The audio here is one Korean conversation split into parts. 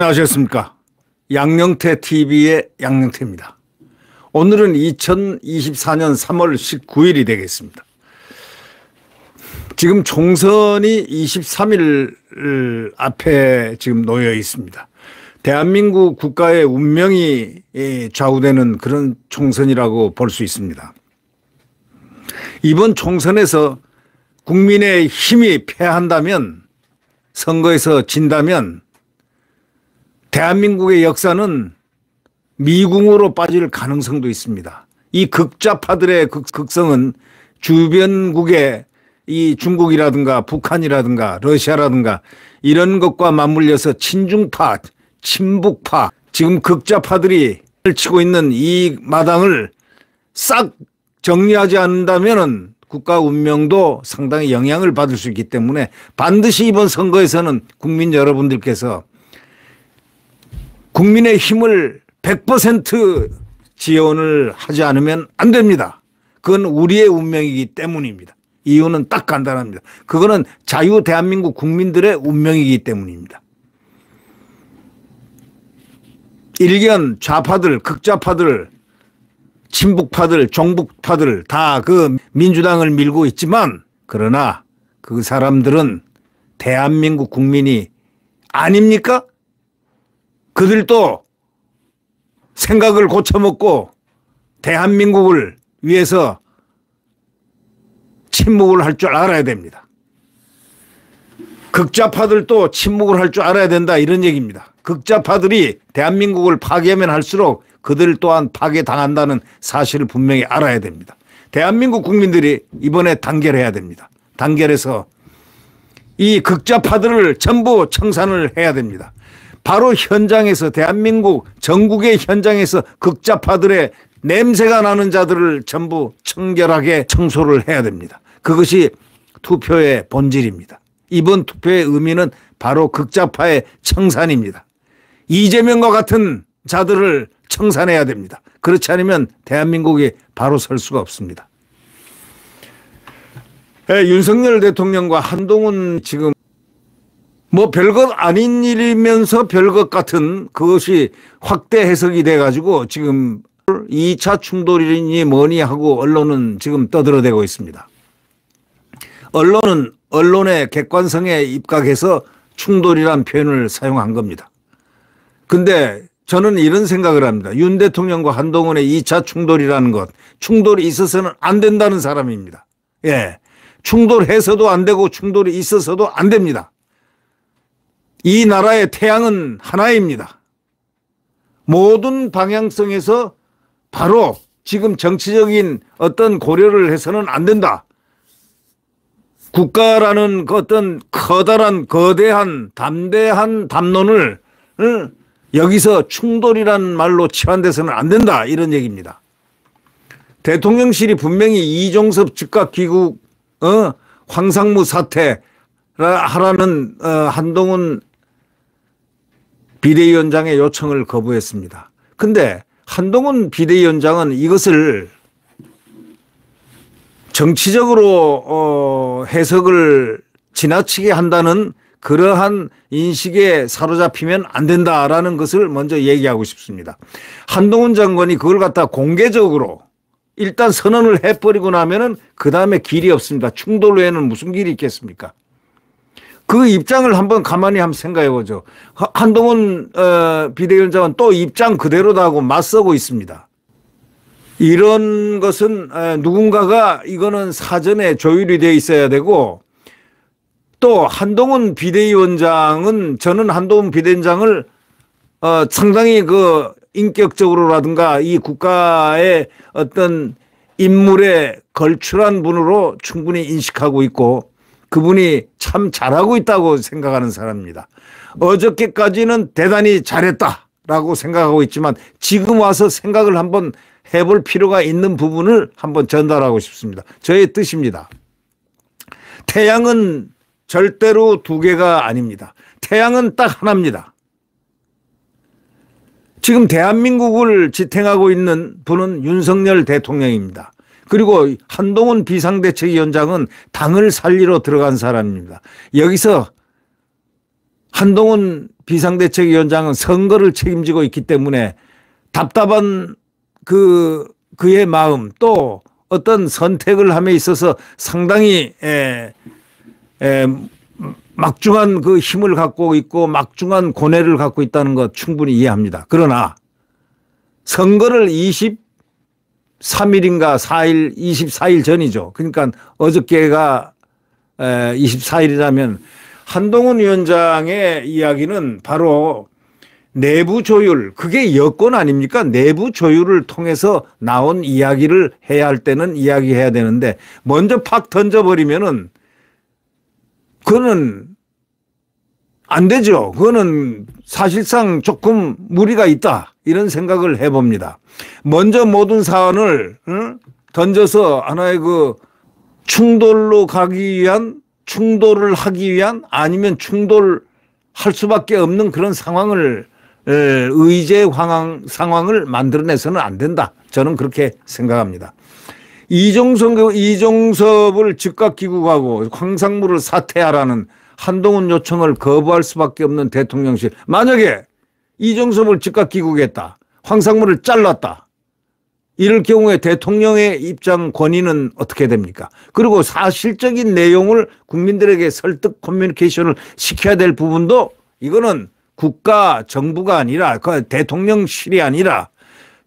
안녕하셨습니까? 양영태 TV의 양영태입니다. 오늘은 2024년 3월 19일이 되겠습니다. 지금 총선이 23일 앞에 지금 놓여 있습니다. 대한민국 국가의 운명이 예, 좌우되는 그런 총선이라고 볼 수 있습니다. 이번 총선에서 국민의 힘이 패한다면 선거에서 진다면 대한민국의 역사는 미궁으로 빠질 가능성도 있습니다. 이 극좌파들의 극, 극성은 주변국의 이 중국이라든가 북한이라든가 러시아라든가 이런 것과 맞물려서 친중파, 친북파, 지금 극좌파들이 치고 있는 이 마당을 싹 정리하지 않는다면 국가 운명도 상당히 영향을 받을 수 있기 때문에 반드시 이번 선거에서는 국민 여러분들께서 국민의 힘을 100% 지원을 하지 않으면 안 됩니다. 그건 우리의 운명이기 때문입니다. 이유는 딱 간단합니다. 그거는 자유 대한민국 국민들의 운명이기 때문입니다. 일견 좌파들, 극좌파들, 친북파들, 종북파들 다 그 민주당을 밀고 있지만 그러나 그 사람들은 대한민국 국민이 아닙니까? 그들도 생각을 고쳐먹고 대한민국을 위해서 침묵을 할 줄 알아야 됩니다. 극좌파들도 침묵을 할 줄 알아야 된다 이런 얘기입니다. 극좌파들이 대한민국을 파괴하면 할수록 그들 또한 파괴당한다는 사실을 분명히 알아야 됩니다. 대한민국 국민들이 이번에 단결해야 됩니다. 단결해서 이 극좌파들을 전부 청산을 해야 됩니다. 바로 현장에서 대한민국 전국의 현장에서 극자파들의 냄새가 나는 자들을 전부 청결하게 청소를 해야 됩니다. 그것이 투표의 본질입니다. 이번 투표의 의미는 바로 극자파의 청산입니다. 이재명과 같은 자들을 청산해야 됩니다. 그렇지 않으면 대한민국이 바로 설 수가 없습니다. 네, 윤석열 대통령과 한동훈 지금 뭐 별것 아닌 일이면서 별 것 같은 그것이 확대 해석이 돼가지고 지금 2차 충돌이니 뭐니 하고 언론은 지금 떠들어대고 있습니다. 언론은 언론의 객관성에 입각해서 충돌이란 표현을 사용한 겁니다. 근데 저는 이런 생각을 합니다. 윤 대통령과 한동훈의 2차 충돌이라는 것, 충돌이 있어서는 안 된다는 사람입니다. 예. 충돌해서도 안 되고 충돌이 있어서도 안 됩니다. 이 나라의 태양은 하나입니다. 모든 방향성에서 바로 지금 정치적인 어떤 고려를 해서는 안 된다. 국가라는 그 어떤 커다란 거대한 담대한 담론을 응? 여기서 충돌이란 말로 치환돼서는 안 된다 이런 얘기입니다. 대통령실이 분명히 이종섭 즉각 귀국 어? 황상무 사퇴 하라는 어, 한동훈 비대위원장의 요청을 거부했습니다. 근데 한동훈 비대위원장은 이것을 정치적으로 어 해석을 지나치게 한다는 그러한 인식에 사로잡히면 안 된다라는 것을 먼저 얘기하고 싶습니다. 한동훈 장관이 그걸 갖다 공개적으로 일단 선언을 해버리고 나면은 그 다음에 길이 없습니다. 충돌 외에는 무슨 길이 있겠습니까? 그 입장을 한번 가만히 한번 생각해 보죠. 한동훈 어, 비대위원장은 또 입장 그대로다고 맞서고 있습니다. 이런 것은 어, 누군가가 이거는 사전에 조율이 되어 있어야 되고 또 한동훈 비대위원장은 저는 한동훈 비대위원장을 어, 상당히 그 인격적으로라든가 이 국가의 어떤 인물에 걸출한 분으로 충분히 인식하고 있고 그분이 참 잘하고 있다고 생각하는 사람입니다. 어저께까지는 대단히 잘했다라고 생각하고 있지만 지금 와서 생각을 한번 해볼 필요가 있는 부분을 한번 전달하고 싶습니다. 저의 뜻입니다. 태양은 절대로 두 개가 아닙니다. 태양은 딱 하나입니다. 지금 대한민국을 지탱하고 있는 분은 윤석열 대통령입니다. 그리고 한동훈 비상대책위원장은 당을 살리러 들어간 사람입니다. 여기서 한동훈 비상대책위원장은 선거를 책임지고 있기 때문에 답답한 그 그의 마음 또 어떤 선택을 함에 있어서 상당히 에, 에, 막중한 그 힘을 갖고 있고 막중한 고뇌를 갖고 있다는 것 충분히 이해합니다. 그러나 선거를 20 23일인가 4일, 24일 전이죠. 그러니까 어저께가 24일이라면 한동훈 위원장의 이야기는 바로 내부 조율, 그게 여건 아닙니까? 내부 조율을 통해서 나온 이야기를 해야 할 때는 이야기해야 되는데 먼저 팍 던져버리면은 그거는 안 되죠. 그거는 사실상 조금 무리가 있다. 이런 생각을 해봅니다. 먼저 모든 사안을 던져서 하나의 그 충돌로 가기 위한 충돌을 하기 위한 아니면 충돌할 수밖에 없는 그런 상황을 의제 황황, 상황을 만들어내서는 안 된다. 저는 그렇게 생각합니다. 이종석, 이종섭을 즉각 기국하고 황상무를 사퇴하라는 한동훈 요청을 거부할 수밖에 없는 대통령실. 만약에 이정섭을 즉각 귀국했다 황상무를 잘랐다. 이럴 경우에 대통령의 입장 권위는 어떻게 됩니까? 그리고 사실적인 내용을 국민들에게 설득 커뮤니케이션을 시켜야 될 부분도 이거는 국가 정부가 아니라 그 대통령실이 아니라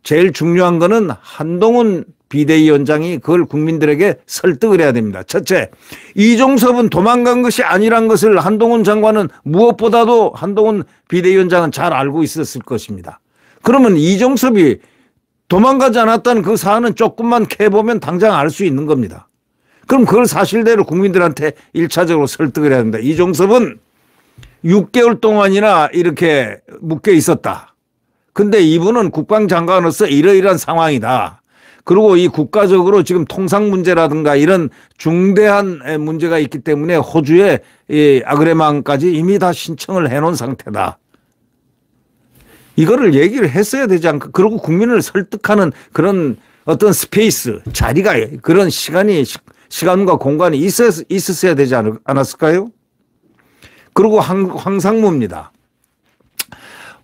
제일 중요한 거는 한동훈 비대위원장이 그걸 국민들에게 설득을 해야 됩니다. 첫째, 이종섭은 도망간 것이 아니란 것을 한동훈 장관은 무엇보다도 한동훈 비대위원장은 잘 알고 있었을 것입니다. 그러면 이종섭이 도망가지 않았다는 그 사안은 조금만 캐보면 당장 알 수 있는 겁니다. 그럼 그걸 사실대로 국민들한테 1차적으로 설득을 해야 합니다. 이종섭은 6개월 동안이나 이렇게 묶여 있었다. 근데 이분은 국방장관으로서 이러이러한 상황이다. 그리고 이 국가적으로 지금 통상 문제라든가 이런 중대한 문제가 있기 때문에 호주에 이 아그레망까지 이미 다 신청을 해놓은 상태다. 이거를 얘기를 했어야 되지 않고 그리고 국민을 설득하는 그런 어떤 스페이스 자리가 그런 시간이 시간과 공간이 있었, 있었어야 되지 않았을까요? 그리고 황, 황상무입니다.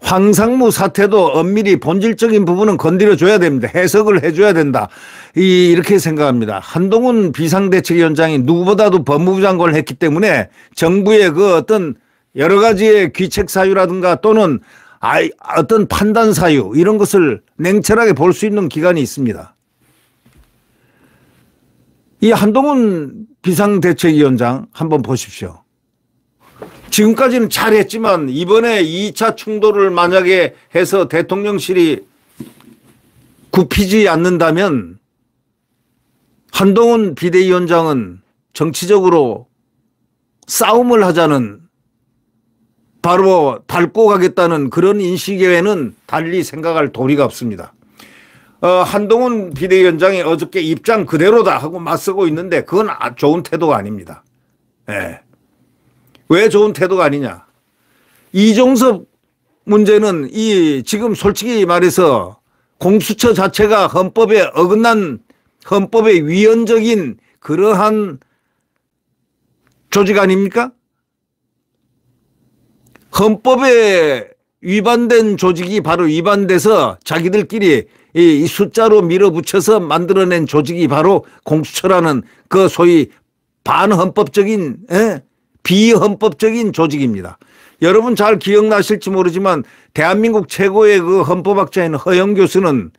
황상무 사태도 엄밀히 본질적인 부분은 건드려줘야 됩니다. 해석을 해줘야 된다. 이, 이렇게 생각합니다. 한동훈 비상대책위원장이 누구보다도 법무부 장관을 했기 때문에 정부의 그 어떤 여러 가지의 귀책 사유라든가 또는 아이, 어떤 판단 사유 이런 것을 냉철하게 볼 수 있는 기간이 있습니다. 이 한동훈 비상대책위원장 한번 보십시오. 지금까지는 잘했지만 이번에 2차 충돌을 만약에 해서 대통령실이 굽히지 않는다면 한동훈 비대위원장은 정치적으로 싸움을 하자는 바로 달고 가겠다는 그런 인식 외에는 달리 생각할 도리가 없습니다. 어, 한동훈 비대위원장이 어저께 입장 그대로다 하고 맞서고 있는데 그건 아, 좋은 태도가 아닙니다. 예. 왜 좋은 태도가 아니냐? 이종섭 문제는 이 지금 솔직히 말해서 공수처 자체가 헌법에 어긋난 헌법의 위헌적인 그러한 조직 아닙니까? 헌법에 위반된 조직이 바로 위반돼서 자기들끼리 이 숫자로 밀어붙여서 만들어낸 조직이 바로 공수처라는 그 소위 반헌법적인 에? 예? 비헌법적인 조직입니다. 여러분 잘 기억나실지 모르지만 대한민국 최고의 그 헌법학자인 허영 교수는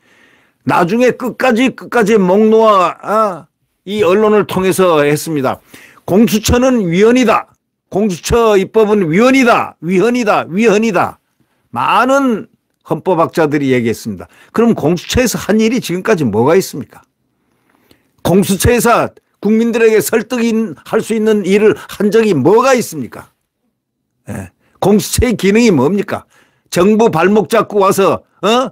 나중에 끝까지 끝까지 목 놓아 아, 이 언론을 통해서 했습니다. 공수처는 위헌이다. 공수처 입법은 위헌이다. 위헌이다. 위헌이다. 많은 헌법학자들이 얘기했습니다. 그럼 공수처에서 한 일이 지금까지 뭐가 있습니까? 공수처에서 국민들에게 설득할 수 있는 일을 한 적이 뭐가 있습니까? 예. 공수처의 기능이 뭡니까? 정부 발목 잡고 와서 어?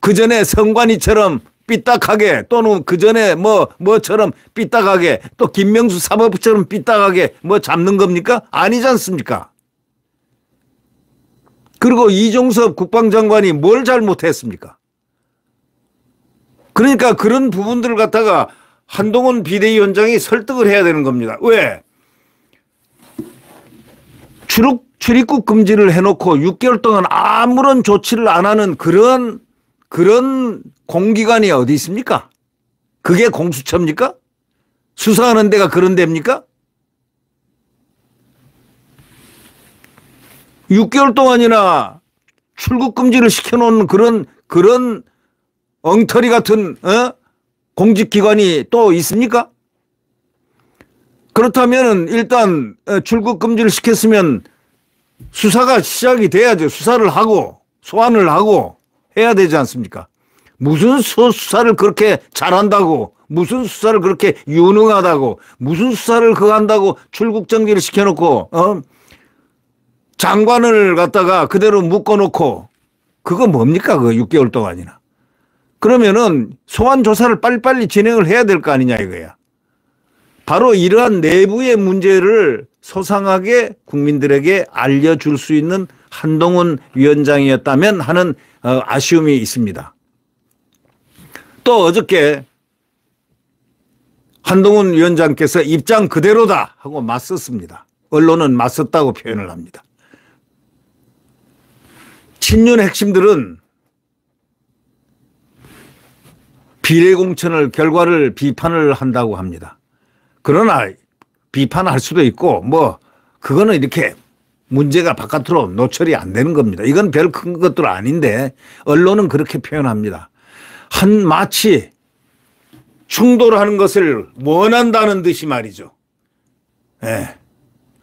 그 전에 성관이처럼 삐딱하게 또는 그 전에 뭐 뭐처럼 삐딱하게 또 김명수 사법처럼 삐딱하게 뭐 잡는 겁니까? 아니지 않습니까? 그리고 이종섭 국방장관이 뭘 잘못했습니까? 그러니까 그런 부분들을 갖다가 한동훈 비대위원장이 설득을 해야 되는 겁니다. 왜? 출입, 출입국 금지를 해놓고 6개월 동안 아무런 조치를 안 하는 그런, 그런 공기관이 어디 있습니까? 그게 공수처입니까? 수사하는 데가 그런 데입니까? 6개월 동안이나 출국 금지를 시켜놓은 그런, 그런 엉터리 같은, 어? 공직기관이 또 있습니까? 그렇다면 일단 어, 출국 금지를 시켰으면 수사가 시작이 돼야죠. 수사를 하고 소환을 하고 해야 되지 않습니까? 무슨 수사를 그렇게 잘한다고 무슨 수사를 그렇게 유능하다고 무슨 수사를 그 한다고 출국 정지를 시켜놓고 어? 장관을 갖다가 그대로 묶어놓고 그거 뭡니까 그 6개월 동안이나 그러면은 소환 조사를 빨리빨리 진행을 해야 될 거 아니냐 이거야. 바로 이러한 내부의 문제를 소상하게 국민들에게 알려줄 수 있는 한동훈 위원장이었다면 하는 어, 아쉬움이 있습니다. 또 어저께 한동훈 위원장께서 입장 그대로다 하고 맞섰습니다. 언론은 맞섰다고 표현을 합니다. 친윤 핵심들은 비례공천을 결과를 비판을 한다고 합니다. 그러나 비판할 수도 있고 뭐 그거는 이렇게 문제가 바깥으로 노출이 안 되는 겁니다. 이건 별 큰 것들 아닌데 언론은 그렇게 표현합니다. 한 마치 충돌하는 것을 원한다는 듯이 말이죠. 예.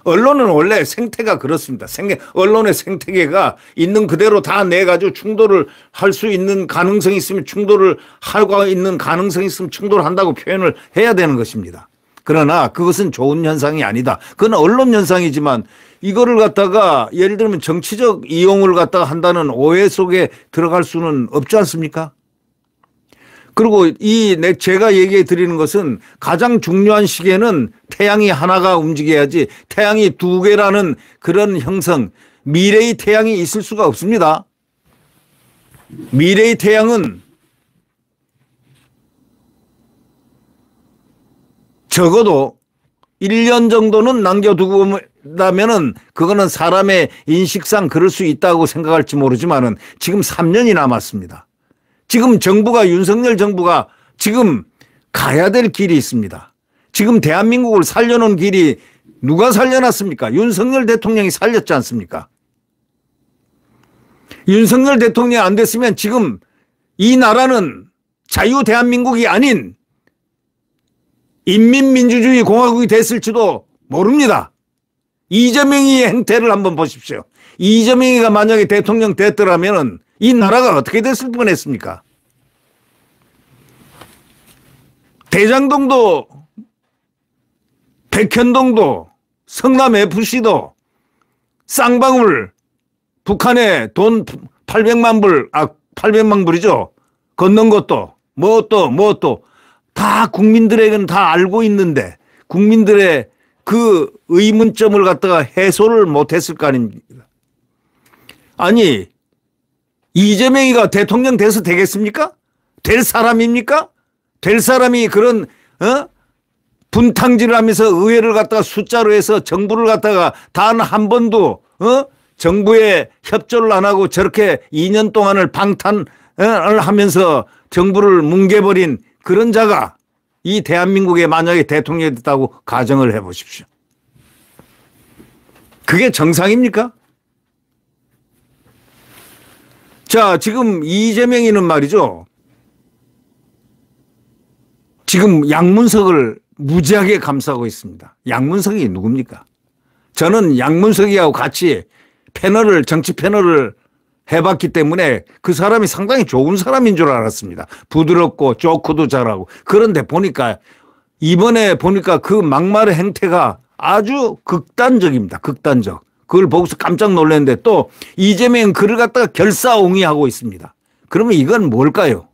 언론은 원래 생태가 그렇습니다. 생계, 언론의 생태계가 있는 그대로 다 내가지고 충돌을 할 수 있는 가능성이 있으면 충돌을 할과 있는 가능성이 있으면 충돌한다고 표현을 해야 되는 것입니다. 그러나 그것은 좋은 현상이 아니다. 그건 언론 현상이지만 이거를 갖다가 예를 들면 정치적 이용을 갖다가 한다는 오해 속에 들어갈 수는 없지 않습니까? 그리고 이내 제가 얘기해 드리는 것은 가장 중요한 시계는 태양이 하나가 움직여야지 태양이 두 개라는 그런 형성 미래의 태양이 있을 수가 없습니다. 미래의 태양은 적어도 1년 정도는 남겨두고 다면은 그거는 사람의 인식상 그럴 수 있다고 생각할지 모르지만은 지금 3년이 남았습니다. 지금 정부가 윤석열 정부가 지금 가야 될 길이 있습니다. 지금 대한민국을 살려놓은 길이 누가 살려놨습니까? 윤석열 대통령이 살렸지 않습니까? 윤석열 대통령이 안 됐으면 지금 이 나라는 자유 대한민국이 아닌 인민민주주의 공화국이 됐을지도 모릅니다. 이재명이의 행태를 한번 보십시오. 이재명이가 만약에 대통령 됐더라면 이 나라가 어떻게 됐을 뻔했습니까? 대장동도 백현동도 성남 FC도 쌍방울 북한에 돈 800만 불, 아 800만 불이죠. 걷는 것도 뭐 또 뭐 또 다 국민들에게는 다 알고 있는데 국민들의 그 의문점을 갖다가 해소를 못했을 거 아닙니까? 아니 이재명이가 대통령 돼서 되겠습니까? 될 사람입니까? 될 사람이 그런 어? 분탕질을 하면서 의회를 갖다가 숫자로 해서 정부를 갖다가 단 한 번도 어? 정부에 협조를 안 하고 저렇게 2년 동안을 방탄을 하면서 정부를 뭉개버린 그런 자가 이 대한민국에 만약에 대통령이 됐다고 가정을 해보십시오. 그게 정상입니까? 자, 지금 이재명이는 말이죠. 지금 양문석을 무지하게 감싸고 있습니다. 양문석이 누굽니까? 저는 양문석이하고 같이 패널을, 정치 패널을 해봤기 때문에 그 사람이 상당히 좋은 사람인 줄 알았습니다. 부드럽고 조크도 잘하고. 그런데 보니까 이번에 보니까 그 막말의 행태가 아주 극단적입니다. 극단적. 그걸 보고서 깜짝 놀랐는데 또 이재명 그를 갖다가 결사옹이하고 있습니다. 그러면 이건 뭘까요?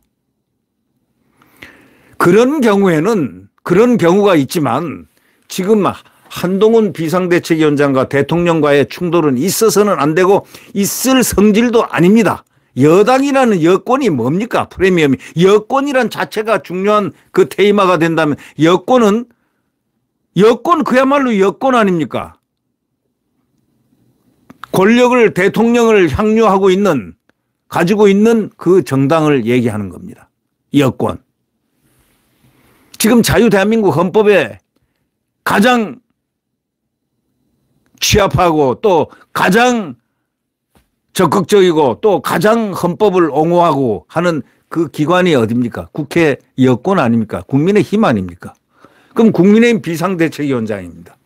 그런 경우에는 그런 경우가 있지만 지금 한동훈 비상대책위원장과 대통령과의 충돌은 있어서는 안 되고 있을 성질도 아닙니다. 여당이라는 여권이 뭡니까? 프리미엄이. 여권이란 자체가 중요한 그 테이마가 된다면 여권은 여권 그야말로 여권 아닙니까? 권력을 대통령을 향유하고 있는 가지고 있는 그 정당을 얘기하는 겁니다. 여권. 지금 자유대한민국 헌법에 가장 취합하고 또 가장 적극적이고 또 가장 헌법을 옹호하고 하는 그 기관이 어딥니까? 국회 여권 아닙니까? 국민의 힘 아닙니까? 그럼 국민의힘 비상대책위원장입니다.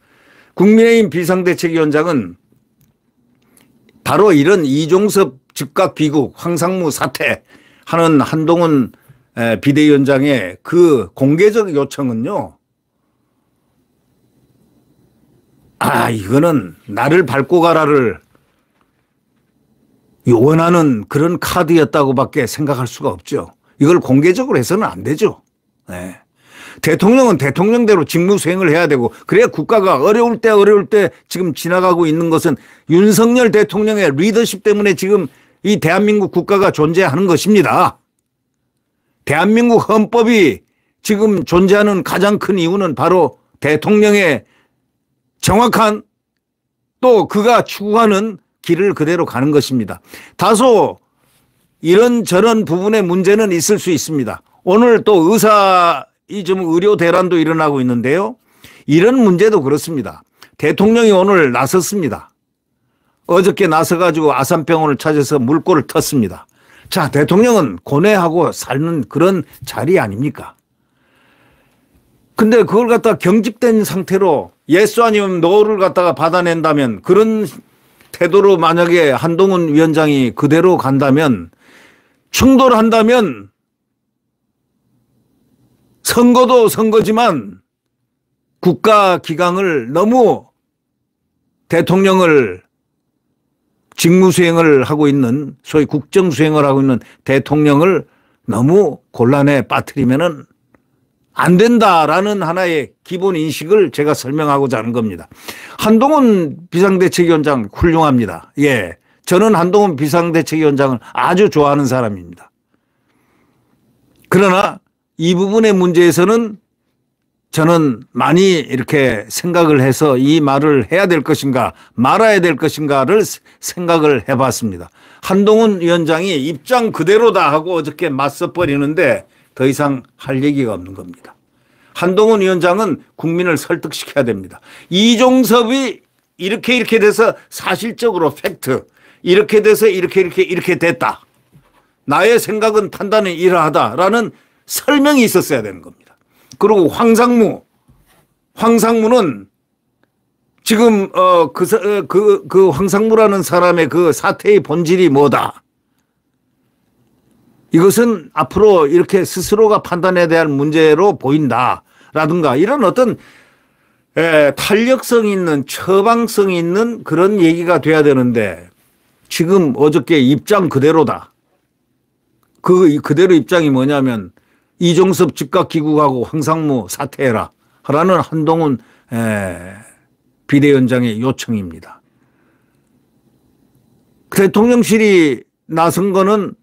국민의힘 비상대책위원장은 바로 이런 이종섭 즉각 귀국 황상무 사퇴 하는 한동훈 비대위원장의 그 공개적 요청은요. 아 이거는 나를 밟고 가라를 요원하는 그런 카드였다고밖에 생각할 수가 없죠. 이걸 공개적으로 해서는 안 되죠. 네. 대통령은 대통령대로 직무 수행을 해야 되고 그래야 국가가 어려울 때 어려울 때 지금 지나가고 있는 것은 윤석열 대통령의 리더십 때문에 지금 이 대한민국 국가가 존재하는 것입니다. 대한민국 헌법이 지금 존재하는 가장 큰 이유는 바로 대통령의 정확한 또 그가 추구하는 길을 그대로 가는 것입니다. 다소 이런저런 부분의 문제는 있을 수 있습니다. 오늘 또 의사 이 지금 의료 대란도 일어나고 있는데요. 이런 문제도 그렇습니다. 대통령이 오늘 나섰습니다. 어저께 나서가지고 아산병원을 찾아서 물꼬를 텄습니다. 자, 대통령은 고뇌하고 사는 그런 자리 아닙니까? 근데 그걸 갖다 경직된 상태로 예수 아니면 노를 갖다가 받아낸다면 그런 태도로 만약에 한동훈 위원장이 그대로 간다면 충돌한다면 선거도 선거지만 국가 기강을 너무 대통령을 직무 수행을 하고 있는 소위 국정 수행을 하고 있는 대통령을 너무 곤란에 빠뜨리면은 안 된다라는 하나의 기본 인식을 제가 설명하고자 하는 겁니다. 한동훈 비상대책위원장 훌륭합니다. 예. 저는 한동훈 비상대책위원장을 아주 좋아하는 사람입니다. 그러나 이 부분의 문제에서는 저는 많이 이렇게 생각을 해서 이 말을 해야 될 것인가 말아야 될 것인가를 생각을 해봤습니다. 한동훈 위원장이 입장 그대로다 하고 어저께 맞서버리는데 더 이상 할 얘기가 없는 겁니다. 한동훈 위원장은 국민을 설득시켜야 됩니다. 이종섭이 이렇게 이렇게 돼서 사실적으로 팩트 이렇게 돼서 이렇게 이렇게 이렇게 됐다. 나의 생각은 판단이 이러하다라는 설명이 있었어야 되는 겁니다. 그리고 황상무, 황상무는 지금 어그그그 어, 그, 그 황상무라는 사람의 그 사태의 본질이 뭐다. 이것은 앞으로 이렇게 스스로가 판단에 대한 문제로 보인다라든가 이런 어떤 에, 탄력성 있는 처방성 있는 그런 얘기가 돼야 되는데 지금 어저께 입장 그대로다. 그 그대로 입장이 뭐냐면 이종섭 즉각 귀국하고 황상무 사퇴해라 라는 한동훈 비대위원장의 요청입니다. 대통령실이 나선 거는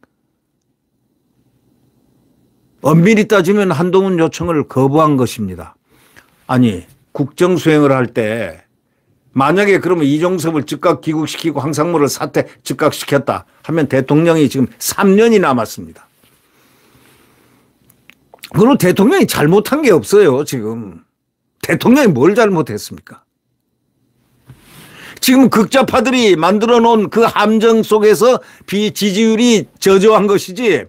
엄밀히 따지면 한동훈 요청을 거부한 것입니다. 아니 국정 수행을 할 때 만약에 그러면 이종섭을 즉각 귀국시키고 황상무를 사퇴 즉각 시켰다 하면 대통령이 지금 3년이 남았습니다. 그럼 대통령이 잘못한 게 없어요, 지금. 대통령이 뭘 잘못했습니까? 지금 극좌파들이 만들어 놓은 그 함정 속에서 비지지율이 저조한 것이지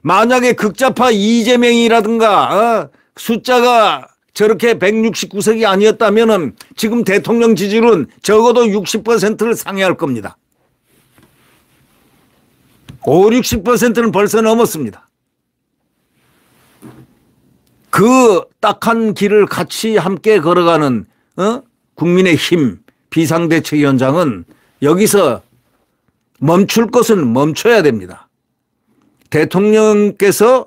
만약에 극좌파 이재명이라든가 어? 숫자가 저렇게 169석이 아니었다면 지금 대통령 지지율은 적어도 60%를 상회할 겁니다. 5, 60%는 벌써 넘었습니다. 그 딱한 길을 같이 함께 걸어가는 어? 국민의힘 비상대책위원장은 여기서 멈출 것은 멈춰야 됩니다. 대통령께서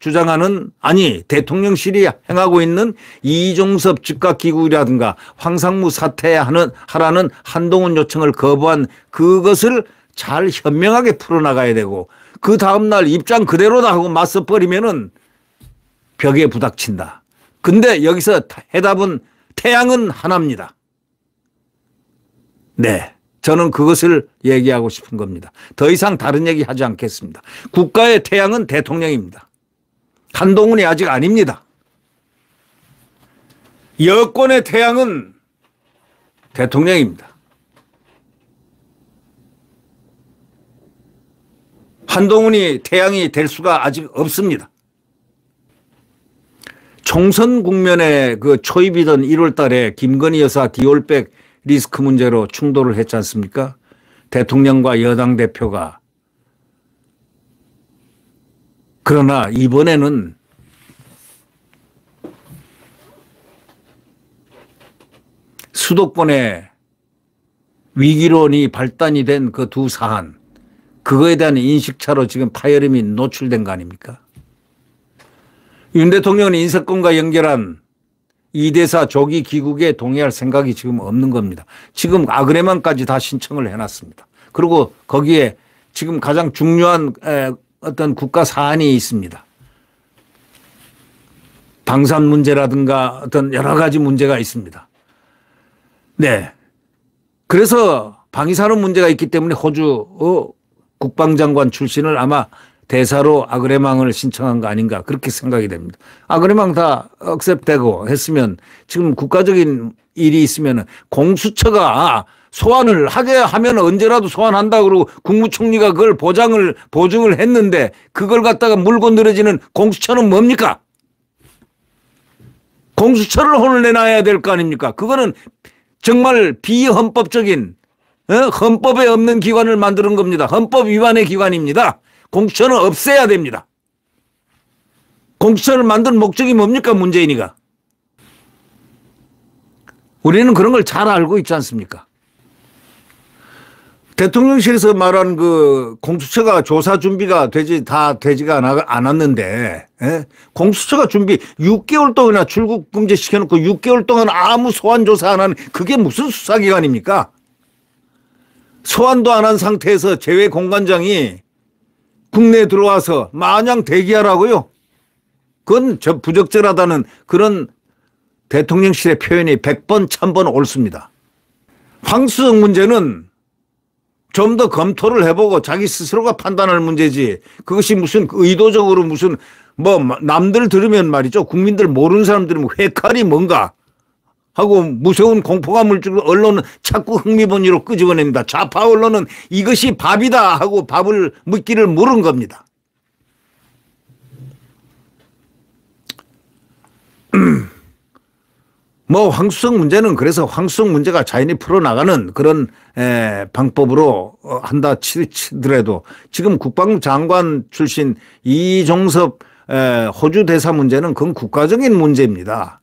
주장하는 아니 대통령실이 행하고 있는 이종섭 즉각기구라든가 황상무 사퇴하는 하라는 한동훈 요청을 거부한 그것을 잘 현명하게 풀어나가야 되고 그 다음날 입장 그대로나 하고 맞서버리면은 벽에 부닥친다. 근데 여기서 해답은 태양은 하나입니다. 네. 저는 그것을 얘기하고 싶은 겁니다. 더 이상 다른 얘기 하지 않겠습니다. 국가의 태양은 대통령입니다. 한동훈이 아직 아닙니다. 여권의 태양은 대통령입니다. 한동훈이 태양이 될 수가 아직 없습니다. 총선 국면에 그 초입이던 1월 달에 김건희 여사 디올백 리스크 문제로 충돌을 했지 않습니까? 대통령과 여당 대표가. 그러나 이번에는 수도권에 위기론이 발단이 된 그 두 사안, 그거에 대한 인식차로 지금 파열음이 노출된 거 아닙니까? 윤 대통령은 인사권과 연결한 이대사 조기 귀국에 동의할 생각이 지금 없는 겁니다. 지금 아그레만까지 다 신청을 해놨습니다. 그리고 거기에 지금 가장 중요한 어떤 국가 사안이 있습니다. 방산 문제라든가 어떤 여러 가지 문제가 있습니다. 네. 그래서 방위산업 문제가 있기 때문에 호주 어, 국방장관 출신을 아마 대사로 아그레망을 신청한 거 아닌가 그렇게 생각이 됩니다. 아그레망 다 억셉되고 했으면 지금 국가적인 일이 있으면 공수처가 소환을 하게 하면 언제라도 소환한다 그러고 국무총리가 그걸 보장을 보증을 했는데 그걸 갖다가 물고 늘어지는 공수처는 뭡니까? 공수처를 혼을 내놔야 될 거 아닙니까? 그거는 정말 비헌법적인 어? 헌법에 없는 기관을 만드는 겁니다. 헌법 위반의 기관입니다. 공천을 없애야 됩니다. 공천을 만든 목적이 뭡니까 문재인이가? 우리는 그런 걸 잘 알고 있지 않습니까? 대통령실에서 말한 그 공수처가 조사 준비가 되지 다 되지가 않았는데 에? 예? 공수처가 준비 6개월 동안 출국 금지 시켜놓고 6개월 동안 아무 소환 조사 안하 그게 무슨 수사기관입니까? 소환도 안 한 상태에서 재외 공관장이 국내에 들어와서 마냥 대기하라고요? 그건 저 부적절하다는 그런 대통령실의 표현이 100번, 1000번 옳습니다. 황수석 문제는 좀 더 검토를 해보고 자기 스스로가 판단할 문제지 그것이 무슨 의도적으로 무슨 뭐 남들 들으면 말이죠. 국민들 모르는 사람들은 뭐 회칼이 뭔가 하고 무서운 공포감을 주고 언론은 자꾸 흥미본위로 끄집어냅니다. 좌파 언론은 이것이 밥이다 하고 밥을 묻기를 물은 겁니다. 뭐 황수성 문제는 그래서 황수성 문제가 자연히 풀어나가는 그런 에, 방법으로 어, 한다 치더라도 지금 국방장관 출신 이종섭 에, 호주 대사 문제는 그건 국가적인 문제입니다.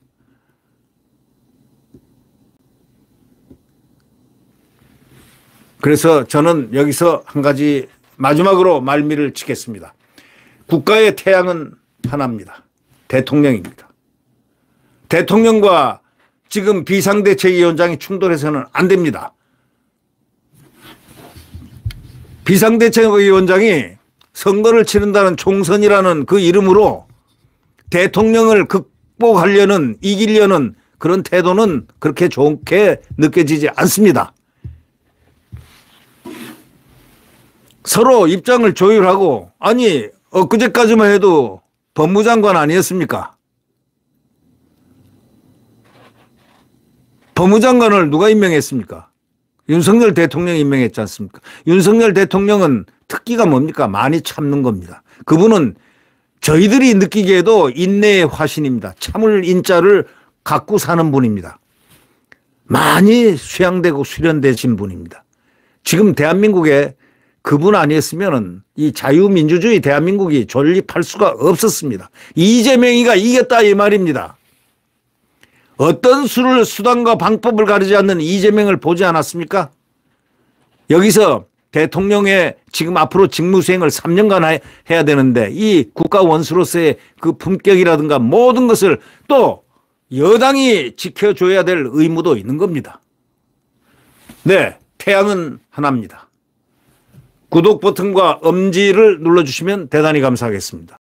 그래서 저는 여기서 한 가지 마지막으로 말미를 치겠습니다. 국가의 태양은 하나입니다. 대통령입니다. 대통령과 지금 비상대책위원장이 충돌해서는 안 됩니다. 비상대책위원장이 선거를 치른다는 총선이라는 그 이름으로 대통령을 극복하려는 이기려는 그런 태도는 그렇게 좋게 느껴지지 않습니다. 서로 입장을 조율하고 아니 엊그제까지만 해도 법무장관 아니었습니까? 법무장관을 누가 임명했습니까? 윤석열 대통령이 임명했지 않습니까? 윤석열 대통령은 특기가 뭡니까? 많이 참는 겁니다. 그분은 저희들이 느끼기에도 인내의 화신입니다. 참을 인자를 갖고 사는 분입니다. 많이 수양되고 수련되신 분입니다. 지금 대한민국에 그분 아니었으면 이 자유민주주의 대한민국이 존립할 수가 없었습니다. 이재명이가 이겼다 이 말입니다. 어떤 수를 수단과 방법을 가리지 않는 이재명을 보지 않았습니까? 여기서 대통령의 지금 앞으로 직무수행을 3년간 해야 되는데 이 국가 원수로서의 그 품격이라든가 모든 것을 또 여당이 지켜줘야 될 의무도 있는 겁니다. 네, 태양은 하나입니다. 구독 버튼과 엄지를 눌러주시면 대단히 감사하겠습니다.